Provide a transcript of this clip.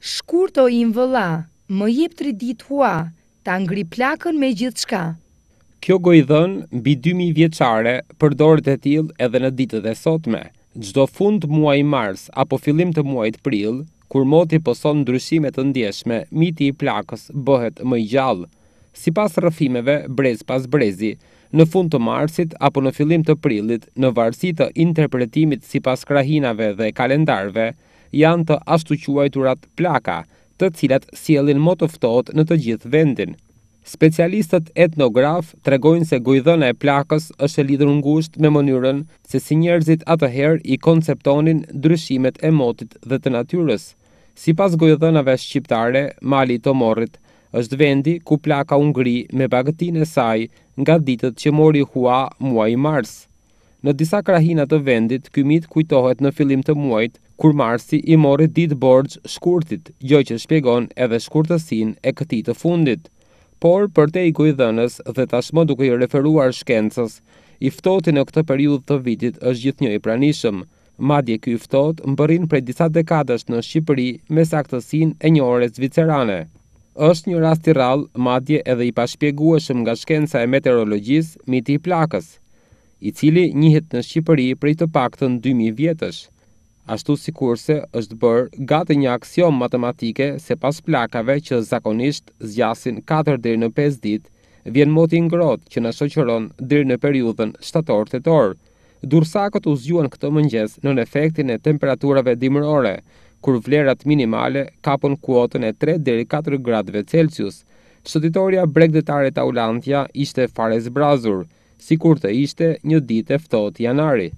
Shkurto i vëlla, më jep të rritit hua, ta ngri plakën me gjithë shka. Kjo gojdhën, bi 2000 vjeqare, përdorët e til edhe në ditët e sotme. Gjdo fund muaj mars, apo filim të muajt pril, kur moti poson ndryshimet të ndjeshme, miti i plakës bëhet më i gjallë. Si pas rëfimeve, brez pas brezi, në fund të marsit, apo në filim të prilit, në varsit të interpretimit si pas krahinave dhe kalendarve, Janë të ashtu quajturat plaka, të cilat sjellin më tëftot në të gjithë vendin. Specialistët etnograf tregojnë se gojdhëna e plakës është e lidhur ngushtë me mënyrën se si njerëzit atëherë i konceptonin ndryshimet e motit dhe të natyrës. Sipas gojdhënave shqiptare, mali Tomorrit është vendi ku plaka u ngri me bagëtinën e saj nga ditët që mori hua muaj i mars. Në disa krahina të vendit, kymit kujtohet në fillim të muajit, kur marsi i morri ditë borxh shkurtit, gjë që shpjegon edhe shkurtësinë e këtij të fundit. Por për te i kujdhënës dhe tashmë duke i referuar shkencës, i ftohti në këtë periudhë të vitit është gjithnjë i pranishëm. Madje ky ftoht mbërrin prej disa dekadash në Shqipëri me saktësinë e një ore zvicerane. Është një rast i rrallë, madje edhe i pashpjegueshëm nga shkenca e meteorologjisë miti i plakës i cili njëhet në Shqipëri prej të paktën 2000 vjetësh. Ashtu si kurse është bërë gati një aksion matematike se pas plakave që zakonisht zjasin 4 dhe në 5 dit, vjen moti ngrot që në shoqëron dhe në periudën shtator të torë. Dursakët u zgjuan këtë mëngjes në efektin e temperaturave dimërore, kur vlerat minimale kapën kuotën e 3 deri 4 gradëve Celsius. ditoria bregdetare të Ulantja ishte fare zbrazur, si kur të ishte një dit e fëtot janari.